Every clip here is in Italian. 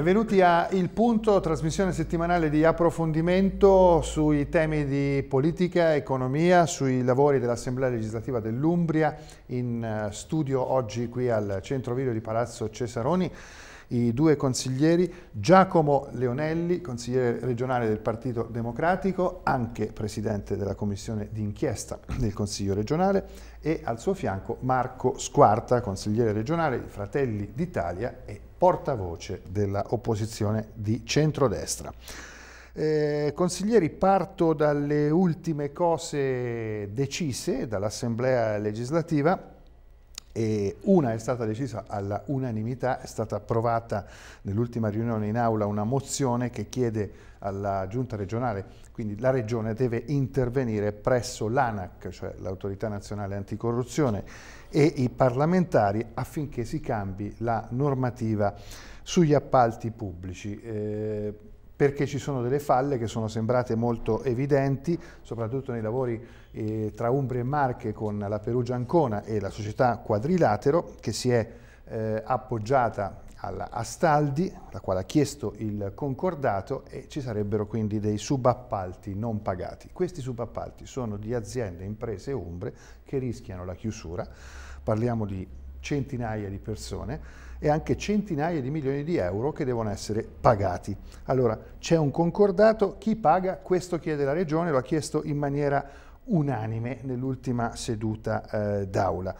Benvenuti a Il Punto, trasmissione settimanale di approfondimento sui temi di politica, economia, sui lavori dell'Assemblea legislativa dell'Umbria, in eh, studio oggi qui al Centro Video di Palazzo Cesaroni i due consiglieri, Giacomo Leonelli, consigliere regionale del Partito Democratico, anche presidente della commissione d'inchiesta del Consiglio regionale, e al suo fianco Marco Squarta, consigliere regionale di Fratelli d'Italia e portavoce dell'opposizione di centrodestra. Eh, consiglieri, parto dalle ultime cose decise dall'Assemblea legislativa. E una è stata decisa alla unanimità, è stata approvata nell'ultima riunione in aula una mozione che chiede alla giunta regionale, quindi la regione deve intervenire presso l'ANAC, cioè l'autorità nazionale anticorruzione, e i parlamentari affinché si cambi la normativa sugli appalti pubblici. Eh, perché ci sono delle falle che sono sembrate molto evidenti, soprattutto nei lavori eh, tra Umbria e Marche con la Perugia Ancona e la società Quadrilatero, che si è eh, appoggiata alla Astaldi, la quale ha chiesto il concordato e ci sarebbero quindi dei subappalti non pagati. Questi subappalti sono di aziende, imprese umbre che rischiano la chiusura, parliamo di centinaia di persone e anche centinaia di milioni di euro che devono essere pagati. Allora c'è un concordato, chi paga? Questo chiede la Regione, lo ha chiesto in maniera unanime nell'ultima seduta eh, d'aula.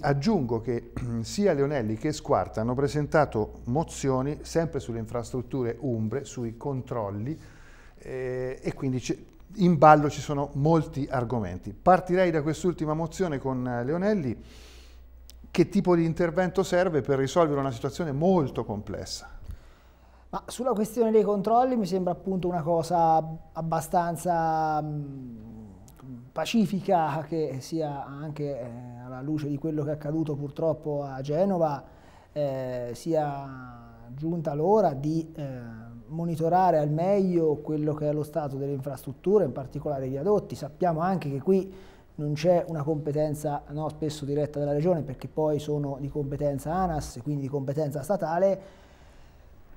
Aggiungo che sia Leonelli che Squarta hanno presentato mozioni sempre sulle infrastrutture umbre, sui controlli eh, e quindi in ballo ci sono molti argomenti. Partirei da quest'ultima mozione con eh, Leonelli. Che tipo di intervento serve per risolvere una situazione molto complessa? Ma sulla questione dei controlli mi sembra appunto una cosa abbastanza mh, mm, pacifica che sia anche eh, alla luce di quello che è accaduto purtroppo a Genova, eh, sia giunta l'ora di eh, monitorare al meglio quello che è lo stato delle infrastrutture, in particolare i viadotti. Sappiamo anche che qui non c'è una competenza no, spesso diretta della regione perché poi sono di competenza ANAS, quindi di competenza statale,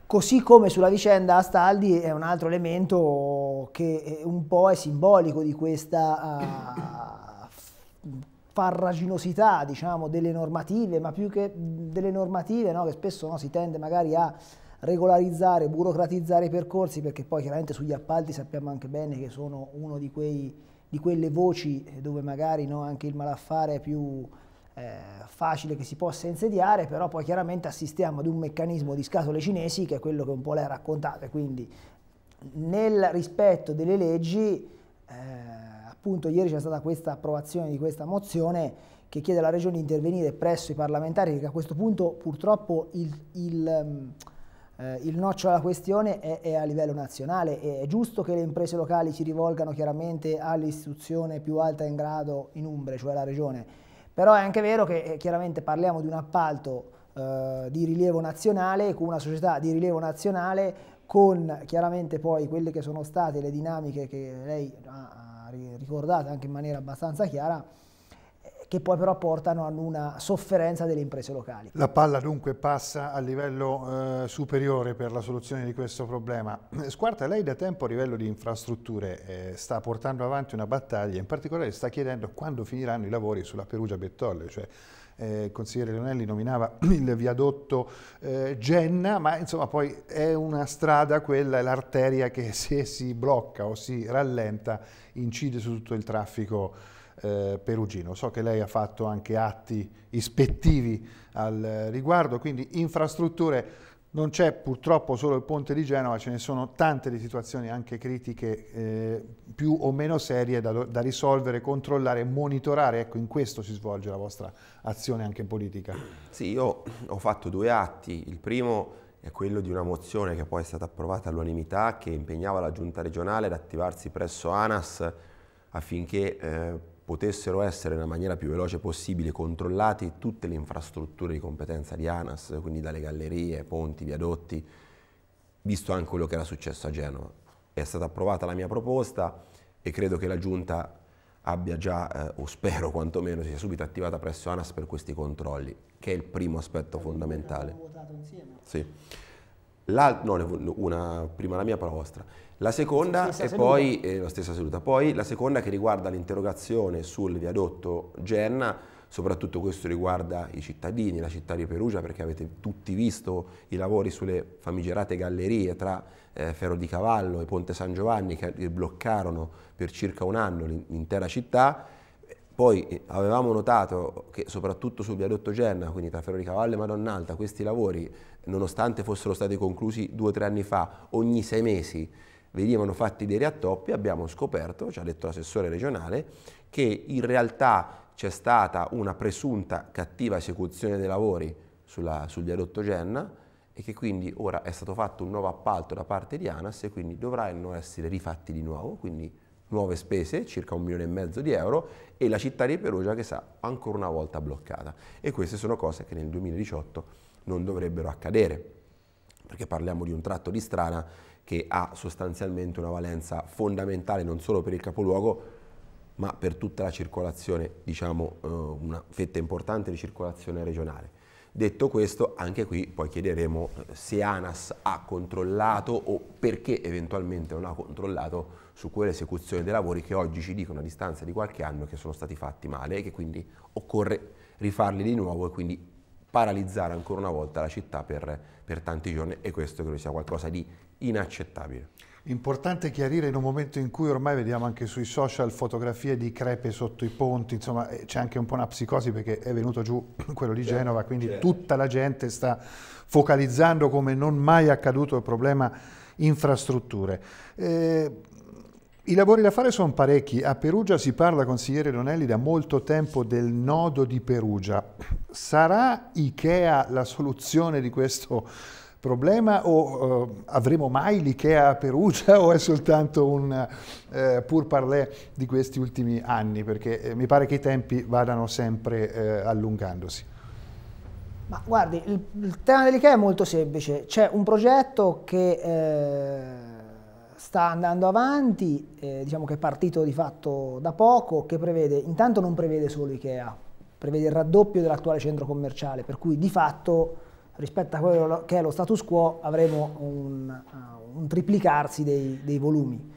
Così come sulla vicenda Astaldi è un altro elemento che un po' è simbolico di questa uh, farraginosità diciamo, delle normative, ma più che delle normative no, che spesso no, si tende magari a regolarizzare, burocratizzare i percorsi, perché poi chiaramente sugli appalti sappiamo anche bene che sono uno di, quei, di quelle voci dove magari no, anche il malaffare è più eh, facile che si possa insediare, però poi chiaramente assistiamo ad un meccanismo di scatole cinesi che è quello che un po' lei ha raccontato e quindi nel rispetto delle leggi, eh, appunto ieri c'è stata questa approvazione di questa mozione che chiede alla Regione di intervenire presso i parlamentari, perché a questo punto purtroppo il, il, eh, il nocciolo della questione è, è, a livello nazionale e è giusto che le imprese locali si rivolgano chiaramente all'istituzione più alta in grado in Umbria, cioè la Regione, però è anche vero che eh, chiaramente parliamo di un appalto eh, di rilievo nazionale, con una società di rilievo nazionale, con chiaramente poi quelle che sono state le dinamiche che lei ha ricordato anche in maniera abbastanza chiara, che poi però portano ad una sofferenza delle imprese locali. La palla dunque passa a livello eh, superiore per la soluzione di questo problema. Eh, Squarta, lei da tempo a livello di infrastrutture eh, sta portando avanti una battaglia, in particolare sta chiedendo quando finiranno i lavori sulla Perugia-Bettolle, cioè eh, il consigliere Leonelli nominava il viadotto eh, Genna, ma insomma poi è una strada quella, è l'arteria che se si blocca o si rallenta incide su tutto il traffico eh, perugino. So che lei ha fatto anche atti ispettivi al riguardo, quindi infrastrutture non c'è purtroppo solo il ponte di Genova, ce ne sono tante di situazioni anche critiche eh, più o meno serie da, da risolvere, controllare, monitorare. Ecco, in questo si svolge la vostra azione anche politica. Sì, io ho fatto due atti. Il primo è quello di una mozione che poi è stata approvata all'unanimità che impegnava la giunta regionale ad attivarsi presso ANAS affinché eh, potessero essere nella maniera più veloce possibile controllate tutte le infrastrutture di competenza di ANAS, quindi dalle gallerie, ponti, viadotti, visto anche quello che era successo a Genova. È stata approvata la mia proposta e credo che la Giunta abbia già, eh, o spero quantomeno, sia subito attivata presso ANAS per questi controlli, che è il primo aspetto fondamentale. Abbiamo votato insieme. Sì. La, no, una, prima la mia, poi la vostra. La seconda sì, e poi eh, la stessa seduta. Poi la seconda che riguarda l'interrogazione sul viadotto Genna, soprattutto questo riguarda i cittadini, la città di Perugia, perché avete tutti visto i lavori sulle famigerate gallerie tra eh, Ferro di Cavallo e Ponte San Giovanni che eh, bloccarono per circa un anno l'intera città. Poi eh, avevamo notato che soprattutto sul viadotto Genna, quindi tra Ferro di Cavallo e Madonna Alta, questi lavori nonostante fossero stati conclusi due o tre anni fa, ogni sei mesi venivano fatti dei riattoppi, abbiamo scoperto, ci ha detto l'assessore regionale, che in realtà c'è stata una presunta cattiva esecuzione dei lavori sulla, sul viadotto Genna e che quindi ora è stato fatto un nuovo appalto da parte di ANAS e quindi dovranno essere rifatti di nuovo, quindi nuove spese, circa un milione e mezzo di euro, e la città di Perugia che sarà ancora una volta bloccata. E queste sono cose che nel 2018 non dovrebbero accadere, perché parliamo di un tratto di strada che ha sostanzialmente una valenza fondamentale non solo per il capoluogo, ma per tutta la circolazione, diciamo eh, una fetta importante di circolazione regionale. Detto questo, anche qui poi chiederemo eh, se ANAS ha controllato o perché eventualmente non ha controllato su quell'esecuzione dei lavori che oggi ci dicono a distanza di qualche anno che sono stati fatti male e che quindi occorre rifarli di nuovo e quindi paralizzare ancora una volta la città per, per tanti giorni e questo credo sia qualcosa di inaccettabile. Importante chiarire in un momento in cui ormai vediamo anche sui social fotografie di crepe sotto i ponti, insomma eh, c'è anche un po' una psicosi perché è venuto giù quello di certo, Genova, quindi certo. tutta la gente sta focalizzando come non mai accaduto il problema infrastrutture. Eh, i lavori da fare sono parecchi. A Perugia si parla, consigliere Donelli, da molto tempo del nodo di Perugia. Sarà Ikea la soluzione di questo problema o uh, avremo mai l'Ikea a Perugia o è soltanto un uh, pur parlé di questi ultimi anni? Perché eh, mi pare che i tempi vadano sempre eh, allungandosi. Ma guardi, il, il tema dell'Ikea è molto semplice. C'è un progetto che... Eh sta andando avanti, eh, diciamo che è partito di fatto da poco, che prevede, intanto non prevede solo Ikea, prevede il raddoppio dell'attuale centro commerciale, per cui di fatto rispetto a quello che è lo status quo avremo un, uh, un triplicarsi dei, dei volumi.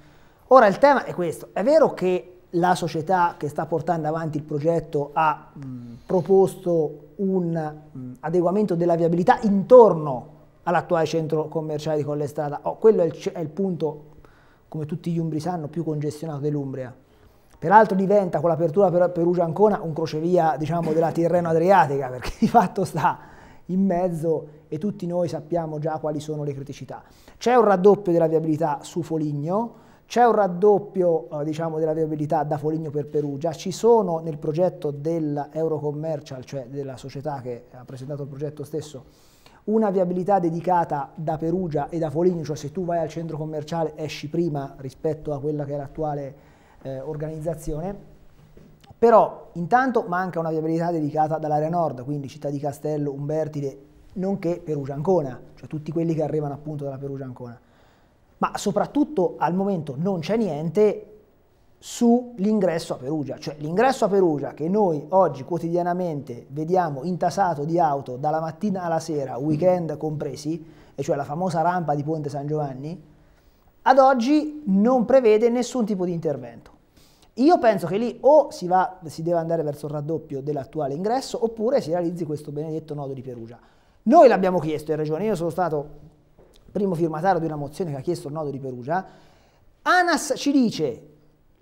Ora il tema è questo, è vero che la società che sta portando avanti il progetto ha mh, proposto un mh, adeguamento della viabilità intorno a all'attuale centro commerciale di Collestrada. Oh, quello è il, è il punto, come tutti gli umbri sanno, più congestionato dell'Umbria. Peraltro diventa con l'apertura per Perugia-Ancona un crocevia diciamo, della Tirreno-Adriatica, perché di fatto sta in mezzo e tutti noi sappiamo già quali sono le criticità. C'è un raddoppio della viabilità su Foligno, c'è un raddoppio eh, diciamo, della viabilità da Foligno per Perugia, ci sono nel progetto dell'Eurocommercial, cioè della società che ha presentato il progetto stesso, una viabilità dedicata da Perugia e da Foligno, cioè se tu vai al centro commerciale esci prima rispetto a quella che è l'attuale eh, organizzazione, però intanto manca una viabilità dedicata dall'area nord, quindi Città di Castello, Umbertide, nonché Perugia Ancona, cioè tutti quelli che arrivano appunto dalla Perugia Ancona. Ma soprattutto al momento non c'è niente sull'ingresso a Perugia, cioè l'ingresso a Perugia che noi oggi quotidianamente vediamo intasato di auto dalla mattina alla sera, weekend compresi, e cioè la famosa rampa di Ponte San Giovanni, ad oggi non prevede nessun tipo di intervento. Io penso che lì o si, va, si deve andare verso il raddoppio dell'attuale ingresso oppure si realizzi questo benedetto nodo di Perugia. Noi l'abbiamo chiesto in regione, io sono stato primo firmatario di una mozione che ha chiesto il nodo di Perugia, ANAS ci dice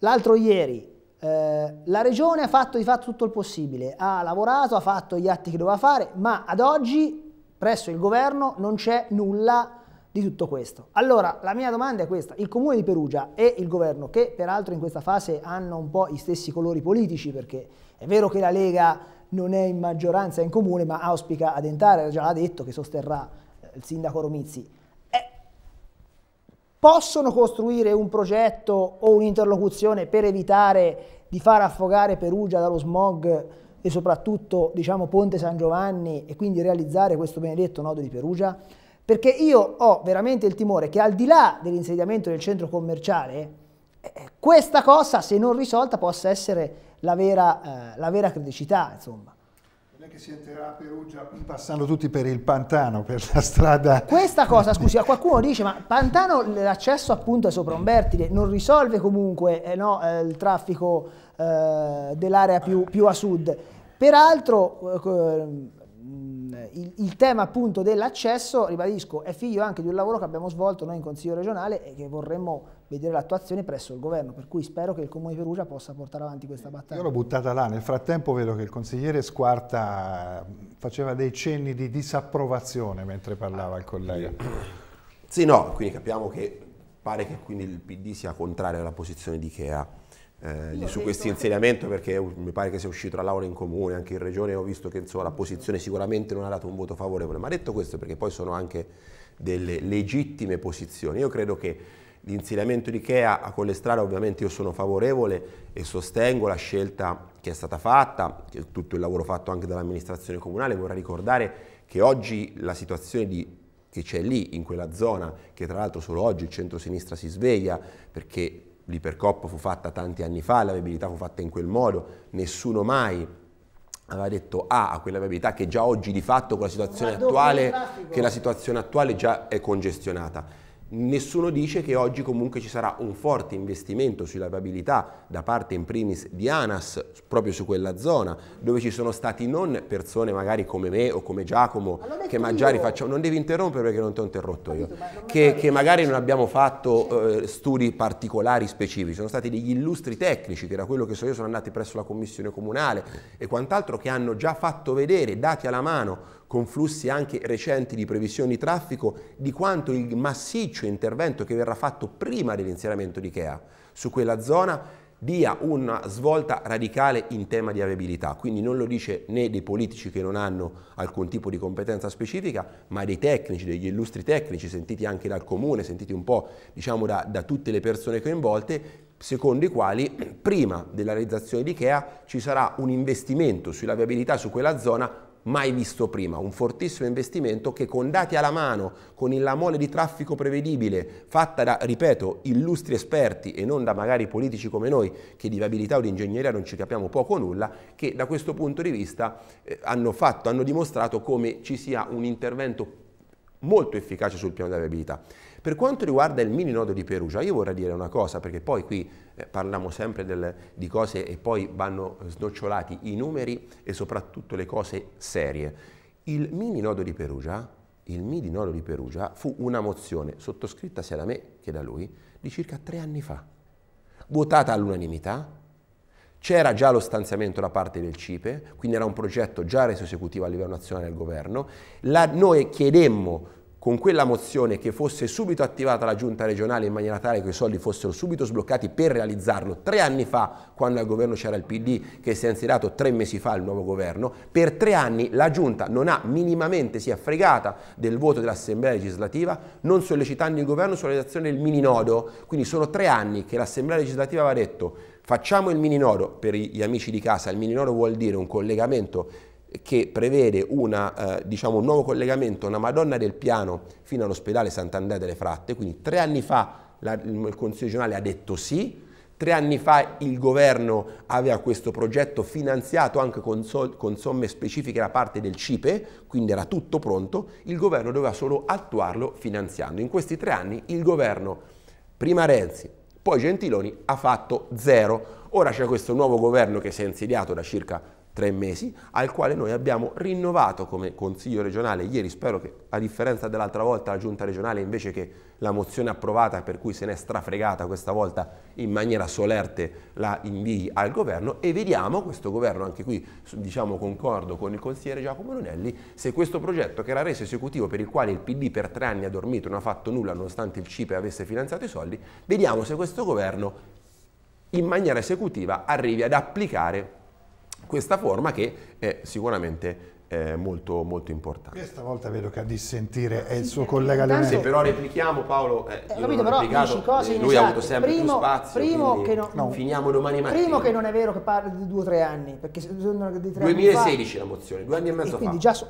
L'altro ieri eh, la regione ha fatto di fatto tutto il possibile, ha lavorato, ha fatto gli atti che doveva fare, ma ad oggi presso il governo non c'è nulla di tutto questo. Allora, la mia domanda è questa, il comune di Perugia e il governo, che peraltro in questa fase hanno un po' gli stessi colori politici, perché è vero che la Lega non è in maggioranza in comune, ma auspica ad entrare, già l'ha detto, che sosterrà eh, il sindaco Romizzi possono costruire un progetto o un'interlocuzione per evitare di far affogare Perugia dallo smog e soprattutto diciamo, Ponte San Giovanni e quindi realizzare questo benedetto nodo di Perugia? Perché io ho veramente il timore che al di là dell'insediamento del centro commerciale, eh, questa cosa, se non risolta, possa essere la vera, eh, la vera criticità, insomma non è che si entrerà a Perugia passando tutti per il Pantano, per la strada... Questa cosa, scusi, a qualcuno dice, ma Pantano l'accesso appunto è sopra un vertice, non risolve comunque eh, no, eh, il traffico eh, dell'area più, più, a sud. Peraltro eh, eh, il, il, tema appunto dell'accesso, ribadisco, è figlio anche di un lavoro che abbiamo svolto noi in Consiglio regionale e che vorremmo vedere l'attuazione presso il governo, per cui spero che il Comune di Perugia possa portare avanti questa battaglia. Io l'ho buttata là, nel frattempo vedo che il consigliere Squarta faceva dei cenni di disapprovazione mentre parlava il collega. Sì, no, quindi capiamo che pare che quindi il PD sia contrario alla posizione di Ikea eh, su questo insediamento perché mi pare che sia uscito la laurea in comune, anche in regione ho visto che insomma, la posizione sicuramente non ha dato un voto favorevole, ma detto questo perché poi sono anche delle legittime posizioni, io credo che l'insediamento di Ikea a Collestrada ovviamente io sono favorevole e sostengo la scelta che è stata fatta, tutto il lavoro fatto anche dall'amministrazione comunale, vorrei ricordare che oggi la situazione di, che c'è lì in quella zona, che tra l'altro solo oggi il centro-sinistra si sveglia perché L'Ipercoppa fu fatta tanti anni fa, la viabilità fu fatta in quel modo, nessuno mai aveva detto A a quella viabilità che già oggi di fatto con la situazione attuale, la situazione attuale già è congestionata. Nessuno dice che oggi comunque ci sarà un forte investimento sulla viabilità da parte in primis di ANAS proprio su quella zona, dove ci sono stati non persone magari come me o come Giacomo che magari facciamo, non devi interrompere perché non ti ho interrotto io, che, che magari non abbiamo fatto eh, studi particolari specifici, sono stati degli illustri tecnici che da quello che so io sono andati presso la commissione comunale e quant'altro che hanno già fatto vedere dati alla mano con flussi anche recenti di previsioni di traffico, di quanto il massiccio intervento che verrà fatto prima dell'inserimento di IKEA su quella zona dia una svolta radicale in tema di aviabilità, quindi non lo dice né dei politici che non hanno alcun tipo di competenza specifica, ma dei tecnici, degli illustri tecnici, sentiti anche dal comune, sentiti un po' diciamo, da, da tutte le persone coinvolte, secondo i quali prima della realizzazione di IKEA ci sarà un investimento sulla viabilità su quella zona mai visto prima, un fortissimo investimento che con dati alla mano, con la mole di traffico prevedibile, fatta da, ripeto, illustri esperti e non da magari politici come noi che di viabilità o di ingegneria non ci capiamo poco o nulla, che da questo punto di vista eh, hanno fatto, hanno dimostrato come ci sia un intervento molto efficace sul piano della viabilità. Per quanto riguarda il mini nodo di Perugia, io vorrei dire una cosa, perché poi qui eh, parliamo sempre del, di cose e poi vanno snocciolati i numeri e soprattutto le cose serie. Il mini nodo di Perugia, il mini nodo di Perugia fu una mozione sottoscritta sia da me che da lui di circa tre anni fa, votata all'unanimità, c'era già lo stanziamento da parte del CIPE, quindi era un progetto già reso esecutivo a livello nazionale del governo. La, noi chiedemmo con quella mozione che fosse subito attivata la giunta regionale in maniera tale che i soldi fossero subito sbloccati per realizzarlo tre anni fa quando al governo c'era il PD che si è insediato tre mesi fa il nuovo governo per tre anni la giunta non ha minimamente si è fregata del voto dell'assemblea legislativa non sollecitando il governo sulla realizzazione del mini nodo quindi sono tre anni che l'assemblea legislativa aveva detto Facciamo il mini nodo per gli amici di casa il mini nodo vuol dire un collegamento che prevede una, eh, diciamo, un nuovo collegamento, una Madonna del Piano fino all'ospedale Sant'Andrea delle Fratte, quindi tre anni fa la, il Consiglio regionale ha detto sì, tre anni fa il governo aveva questo progetto finanziato anche con, sol, con somme specifiche da parte del CIPE, quindi era tutto pronto, il governo doveva solo attuarlo finanziando. In questi tre anni il governo, prima Renzi, poi Gentiloni, ha fatto zero. Ora c'è questo nuovo governo che si è insediato da circa tre mesi, al quale noi abbiamo rinnovato come Consiglio regionale ieri, spero che a differenza dell'altra volta la Giunta regionale invece che la mozione approvata per cui se n'è strafregata questa volta in maniera solerte la invii al governo e vediamo questo governo anche qui diciamo concordo con il consigliere Giacomo Lunelli, se questo progetto che era reso esecutivo per il quale il PD per tre anni ha dormito non ha fatto nulla nonostante il CIPE avesse finanziato i soldi vediamo se questo governo in maniera esecutiva arrivi ad applicare questa forma che è sicuramente eh, molto, molto importante. Questa volta vedo che a dissentire è il suo collega Leonardo. Sì, però replichiamo Paolo, eh, eh, capito, però dici cose eh, lui ha avuto sempre primo, spazio, primo che non, no. finiamo domani mattina. Primo che non è vero che parli di due o tre anni, perché sono di tre 2016 fa, la mozione, due anni e mezzo e quindi fa. Già so,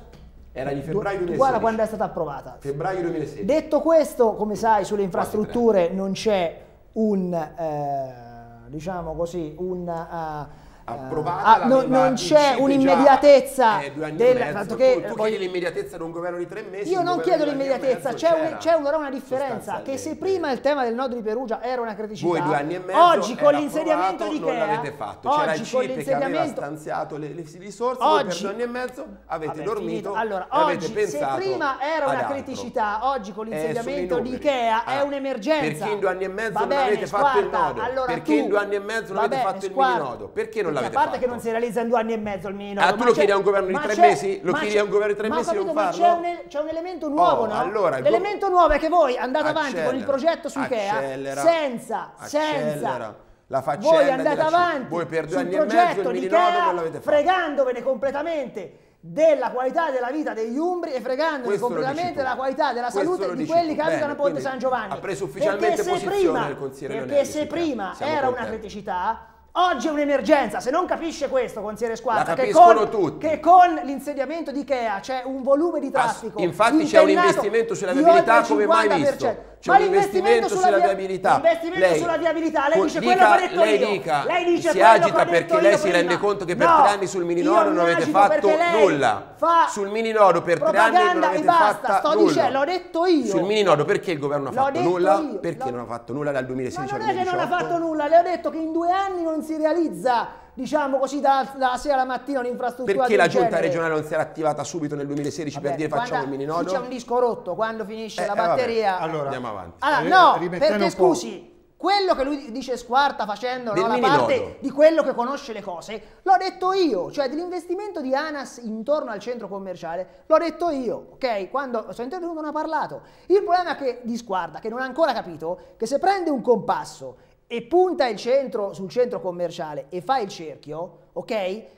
era di febbraio 2016. Guarda quando è stata approvata. Febbraio 2016. Detto questo, come sai, sulle infrastrutture non c'è un, eh, diciamo così, un... Uh, approvata. Ah, no, non c'è un'immediatezza. Eh, del fatto che tu, tu voglio... l'immediatezza di un governo di tre mesi. Io non chiedo l'immediatezza, c'è, un, c'è un, una differenza che se prima il tema del nodo di Perugia era una criticità, Voi due anni e mezzo oggi con l'insediamento di Ikea, non l'avete fatto. C'era oggi, il CIPE che aveva stanziato le, le risorse, oggi, per due anni e mezzo avete vabbè, dormito allora, oggi, se prima era una criticità, oggi con eh, l'insediamento di Ikea è ah, un'emergenza. Perché in due anni e mezzo non avete fatto il nodo? Perché in due anni e mezzo non avete fatto il mini nodo? Perché non l'avete fatto. A parte che non si realizza in due anni e mezzo almeno. minimo. Ah, tu lo chiedi a un governo di tre mesi? Lo chiedi a un governo di tre mesi non farlo? Ma c'è un elemento nuovo, oh, no? L'elemento nuovo è che voi andate avanti con il progetto su IKEA senza, senza la faccenda voi andate avanti voi per due anni progetto e mezzo il Ikea, fregandovene completamente della qualità della vita degli umbri e fregandovi completamente della qualità della salute di quelli che abitano Ponte San Giovanni. Ha preso ufficialmente perché se prima, Perché se prima era una criticità, Oggi è un'emergenza, se non capisce questo, consigliere Squadra, che con, che con l'insediamento di Ikea c'è un volume di traffico. Infatti c'è un investimento sulla mobilità come mai visto c'è un investimento sulla viabilità. lei, dice dica, quello lei io. Dica, lei dice si agita perché lei si rende conto che per no, tre anni sul mininoro non avete fatto nulla. Fa sul mininoro per tre anni non avete basta, fatto nulla. Dicendo, l'ho detto io. Sul mininoro perché il governo ha fatto nulla? Perché non ha fatto nulla dal 2016 al 2018? non è che non ha fatto nulla, le ho detto che in due anni non si realizza diciamo così, dalla, dalla sera alla mattina un'infrastruttura Perché la giunta regionale non si era attivata subito nel 2016 Vabbè, per dire facciamo il mini mininodo? c'è un disco rotto, quando finisce eh, la eh, batteria... Vabbè, allora, andiamo avanti. Allora, no, perché scusi, quello che lui dice squarta facendo la parte di quello che conosce le cose, l'ho detto io, cioè dell'investimento di ANAS intorno al centro commerciale, l'ho detto io, ok? Quando sono intervenuto non ha parlato. Il problema è che, di squarta, che non ha ancora capito, che se prende un compasso e punta il centro sul centro commerciale e fa il cerchio, ok?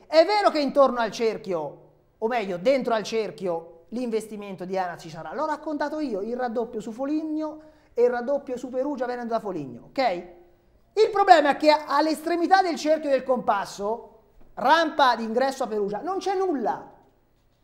È vero che intorno al cerchio, o meglio, dentro al cerchio, l'investimento di ANA ci sarà. L'ho raccontato io, il raddoppio su Foligno e il raddoppio su Perugia venendo da Foligno, ok? Il problema è che all'estremità del cerchio del compasso, rampa d'ingresso a Perugia, non c'è nulla.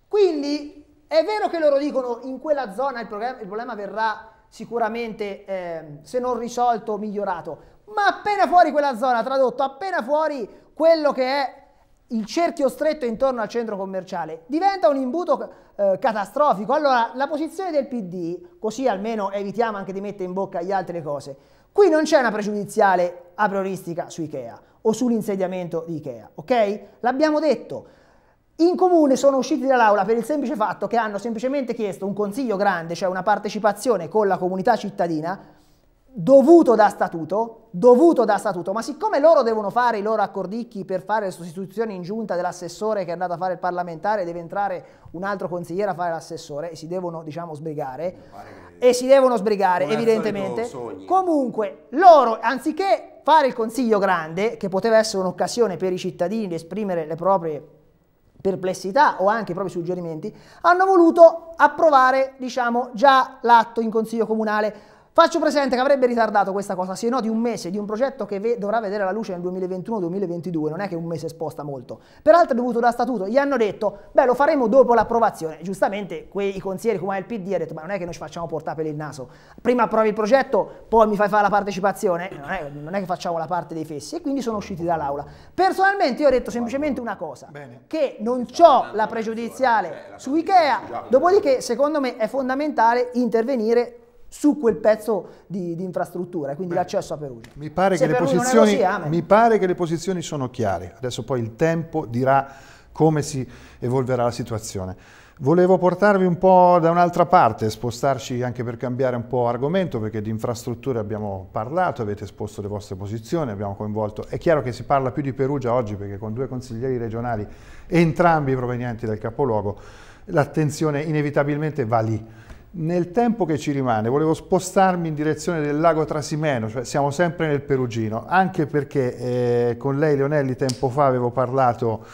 Quindi è vero che loro dicono in quella zona il, il problema verrà sicuramente, eh, se non risolto, migliorato, ma appena fuori quella zona, tradotto appena fuori quello che è il cerchio stretto intorno al centro commerciale, diventa un imbuto eh, catastrofico. Allora la posizione del PD, così almeno evitiamo anche di mettere in bocca gli altri le cose, qui non c'è una pregiudiziale a prioristica su Ikea o sull'insediamento di Ikea, ok? L'abbiamo detto. In comune sono usciti dall'aula per il semplice fatto che hanno semplicemente chiesto un consiglio grande, cioè una partecipazione con la comunità cittadina, dovuto da statuto, dovuto da statuto, ma siccome loro devono fare i loro accordicchi per fare le sostituzioni in giunta dell'assessore che è andato a fare il parlamentare, deve entrare un altro consigliere a fare l'assessore e si devono, diciamo, sbrigare, che... e si devono sbrigare, evidentemente. Comunque, loro, anziché fare il consiglio grande, che poteva essere un'occasione per i cittadini di esprimere le proprie perplessità o anche i propri suggerimenti, hanno voluto approvare, diciamo, già l'atto in consiglio comunale Faccio presente che avrebbe ritardato questa cosa, se no di un mese, di un progetto che ve dovrà vedere la luce nel 2021-2022, non è che un mese sposta molto. Peraltro è dovuto da statuto, gli hanno detto, beh lo faremo dopo l'approvazione. Giustamente quei consiglieri come il PD hanno detto, ma non è che noi ci facciamo portare per il naso. Prima approvi il progetto, poi mi fai fare la partecipazione, eh, non è, non è che facciamo la parte dei fessi. E quindi sono usciti dall'aula. Personalmente io ho detto semplicemente una cosa, Bene. che non ho la pregiudiziale su Ikea, dopodiché secondo me è fondamentale intervenire su quel pezzo di, di infrastruttura, quindi l'accesso a Perugia. Mi pare, che le posizioni, così, mi pare che le posizioni sono chiare, adesso poi il tempo dirà come si evolverà la situazione. Volevo portarvi un po' da un'altra parte, spostarci anche per cambiare un po' argomento, perché di infrastrutture abbiamo parlato, avete esposto le vostre posizioni, abbiamo coinvolto. È chiaro che si parla più di Perugia oggi, perché con due consiglieri regionali, entrambi provenienti dal capoluogo, l'attenzione inevitabilmente va lì. Nel tempo che ci rimane volevo spostarmi in direzione del lago Trasimeno, cioè siamo sempre nel Perugino, anche perché eh, con lei Leonelli tempo fa avevo parlato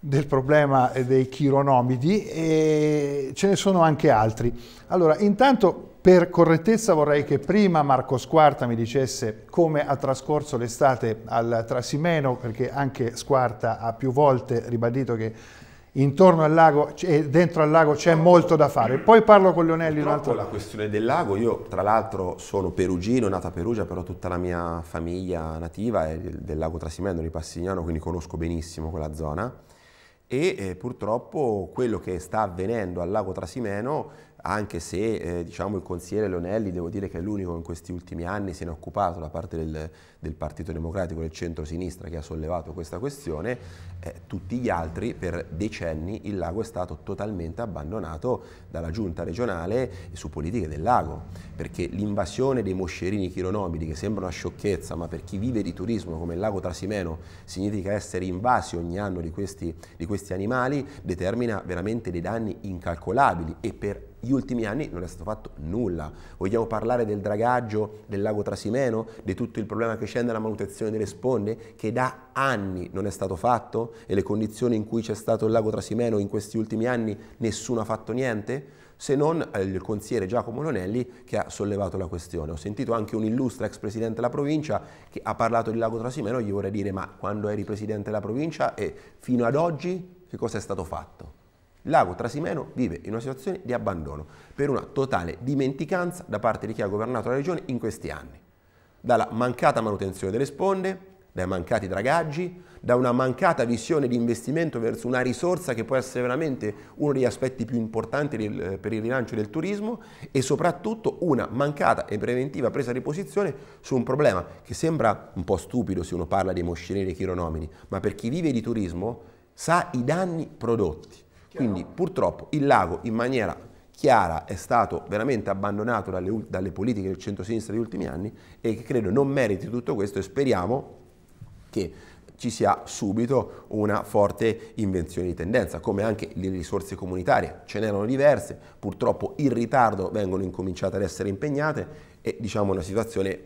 del problema dei chironomidi e ce ne sono anche altri. Allora, intanto per correttezza vorrei che prima Marco Squarta mi dicesse come ha trascorso l'estate al Trasimeno, perché anche Squarta ha più volte ribadito che intorno al lago e dentro al lago c'è molto da fare. Poi parlo con Leonelli un altro. La questione del lago, io tra l'altro sono perugino, nata a Perugia, però tutta la mia famiglia nativa è del lago Trasimeno, di Passignano, quindi conosco benissimo quella zona e eh, purtroppo quello che sta avvenendo al lago Trasimeno anche se eh, diciamo, il consigliere Leonelli, devo dire che è l'unico in questi ultimi anni se ne è occupato da parte del, del Partito Democratico, del centro-sinistra che ha sollevato questa questione, eh, tutti gli altri per decenni il lago è stato totalmente abbandonato dalla giunta regionale su politiche del lago, perché l'invasione dei moscerini chironobili, che sembra una sciocchezza, ma per chi vive di turismo come il lago Trasimeno significa essere invasi ogni anno di questi, di questi animali, determina veramente dei danni incalcolabili e per gli ultimi anni non è stato fatto nulla. Vogliamo parlare del dragaggio del lago Trasimeno, di tutto il problema che scende alla manutenzione delle sponde, che da anni non è stato fatto e le condizioni in cui c'è stato il lago Trasimeno in questi ultimi anni nessuno ha fatto niente? se non eh, il consigliere Giacomo Lonelli che ha sollevato la questione. Ho sentito anche un illustre ex presidente della provincia che ha parlato di Lago Trasimeno, gli vorrei dire ma quando eri presidente della provincia e fino ad oggi che cosa è stato fatto? lago Trasimeno vive in una situazione di abbandono per una totale dimenticanza da parte di chi ha governato la regione in questi anni. Dalla mancata manutenzione delle sponde, dai mancati dragaggi, da una mancata visione di investimento verso una risorsa che può essere veramente uno degli aspetti più importanti per il rilancio del turismo e soprattutto una mancata e preventiva presa di posizione su un problema che sembra un po' stupido se uno parla dei moscerini e chironomini, ma per chi vive di turismo sa i danni prodotti. Quindi purtroppo il lago in maniera chiara è stato veramente abbandonato dalle, dalle politiche del centro-sinistra degli ultimi anni e credo non meriti tutto questo e speriamo che ci sia subito una forte invenzione di tendenza, come anche le risorse comunitarie, ce n'erano diverse, purtroppo in ritardo vengono incominciate ad essere impegnate e diciamo una situazione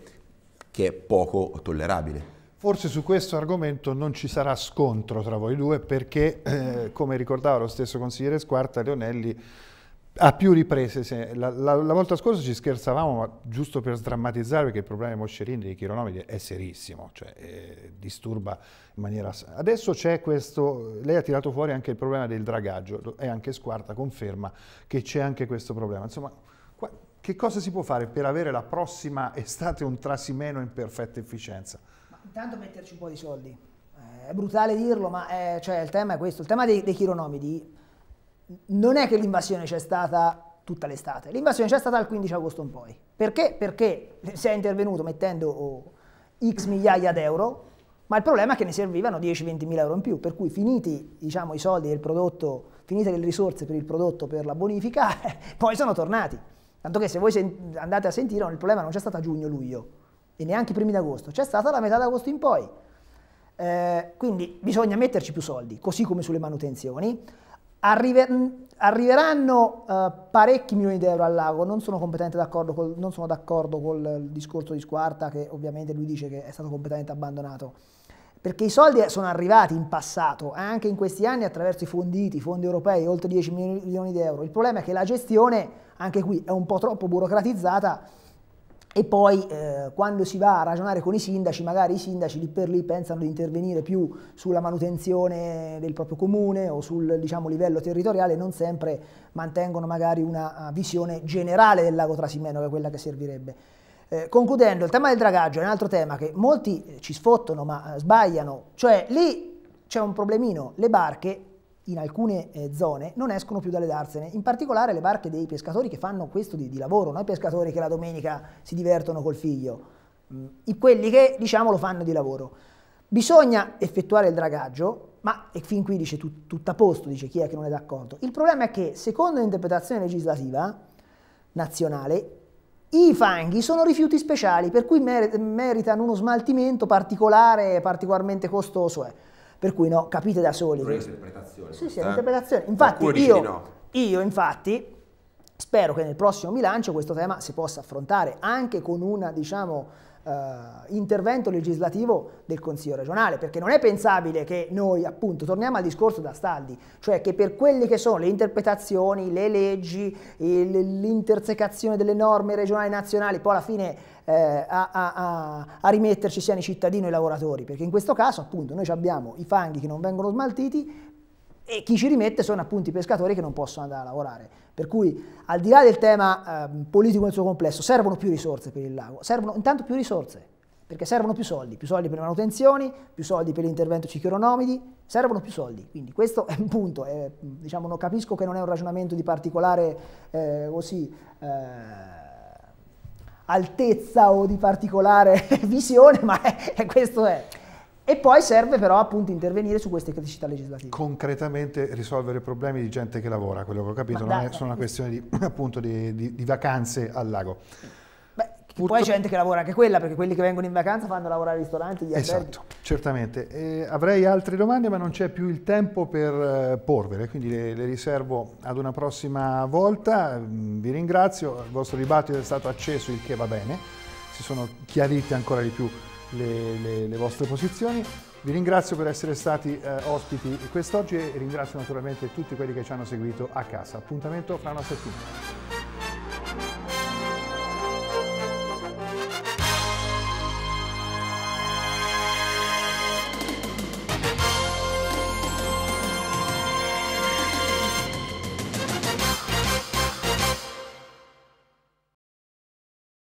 che è poco tollerabile. Forse su questo argomento non ci sarà scontro tra voi due perché, eh, come ricordava lo stesso consigliere Squarta, Leonelli ha più riprese, se, la, la, la, volta scorsa ci scherzavamo, ma giusto per sdrammatizzare, perché il problema dei moscerini e dei chironomidi è serissimo, cioè eh, disturba in maniera... Adesso c'è questo, lei ha tirato fuori anche il problema del dragaggio, e anche Squarta conferma che c'è anche questo problema. Insomma, qua, che cosa si può fare per avere la prossima estate un trasimeno in perfetta efficienza? Intanto metterci un po' di soldi. Eh, è brutale dirlo, ma è, eh, cioè, il tema è questo. Il tema dei, dei chironomidi non è che l'invasione c'è stata tutta l'estate. L'invasione c'è stata dal 15 agosto in poi. Perché? Perché si è intervenuto mettendo oh, x migliaia d'euro, ma il problema è che ne servivano 10-20 mila euro in più, per cui finiti diciamo, i soldi del prodotto, finite le risorse per il prodotto, per la bonifica, poi sono tornati. Tanto che se voi andate a sentire, il problema non c'è stato a giugno-luglio, e neanche i primi d'agosto, c'è stata la metà d'agosto in poi. Eh, quindi bisogna metterci più soldi, così come sulle manutenzioni. Arrive, arriveranno eh, parecchi milioni di euro al lago, non sono completamente d'accordo col, non sono d'accordo col discorso di Squarta che ovviamente lui dice che è stato completamente abbandonato. Perché i soldi eh, sono arrivati in passato, eh, anche in questi anni attraverso i fondi i fondi europei, oltre 10 milioni di euro. Il problema è che la gestione, anche qui, è un po' troppo burocratizzata e poi eh, quando si va a ragionare con i sindaci, magari i sindaci lì per lì pensano di intervenire più sulla manutenzione del proprio comune o sul diciamo, livello territoriale, non sempre mantengono magari una eh, visione generale del lago Trasimeno, che è quella che servirebbe. Eh, concludendo, il tema del dragaggio è un altro tema che molti ci sfottono ma eh, sbagliano, cioè lì c'è un problemino, le barche in alcune eh, zone non escono più dalle darsene, in particolare le barche dei pescatori che fanno questo di, di lavoro, non i pescatori che la domenica si divertono col figlio, mh, mm, quelli che diciamo lo fanno di lavoro. Bisogna effettuare il dragaggio, ma e fin qui dice tut, tutto a posto, dice chi è che non è d'accordo. Il problema è che, secondo l'interpretazione legislativa nazionale, i fanghi sono rifiuti speciali, per cui meritano uno smaltimento particolare, particolarmente costoso. Eh. Per cui no, capite da soli. Però è Sì, sì, è eh, un'interpretazione. Infatti io, no. io, infatti, spero che nel prossimo bilancio questo tema si possa affrontare anche con una, diciamo eh, intervento legislativo del Consiglio regionale, perché non è pensabile che noi, appunto, torniamo al discorso da Staldi, cioè che per quelle che sono le interpretazioni, le leggi, l'intersecazione delle norme regionali e nazionali, poi alla fine eh, a, a, a, rimetterci siano i cittadini e i lavoratori, perché in questo caso appunto noi abbiamo i fanghi che non vengono smaltiti, e chi ci rimette sono appunto i pescatori che non possono andare a lavorare. Per cui al di là del tema eh, politico nel suo complesso, servono più risorse per il lago, servono intanto più risorse, perché servono più soldi, più soldi per le manutenzioni, più soldi per l'intervento ciclonomidi, servono più soldi. Quindi questo è un punto, eh, diciamo, non capisco che non è un ragionamento di particolare eh, così, eh, altezza o di particolare visione, ma è, questo è. E poi serve però appunto intervenire su queste criticità legislative. Concretamente risolvere problemi di gente che lavora, quello che ho capito, non è solo una eh. questione di, appunto, di, di, di vacanze al lago. Purtro... Poi c'è gente che lavora anche quella, perché quelli che vengono in vacanza fanno lavorare i ristoranti, gli esatto, alberghi. Esatto, certamente. Eh, avrei altre domande, ma non c'è più il tempo per eh, quindi le, le, riservo ad una prossima volta. Mm, vi ringrazio, il vostro dibattito è stato acceso, il che va bene. Si sono chiariti ancora di più le, le, le vostre posizioni. Vi ringrazio per essere stati eh, ospiti quest'oggi e ringrazio naturalmente tutti quelli che ci hanno seguito a casa. Appuntamento fra una settimana.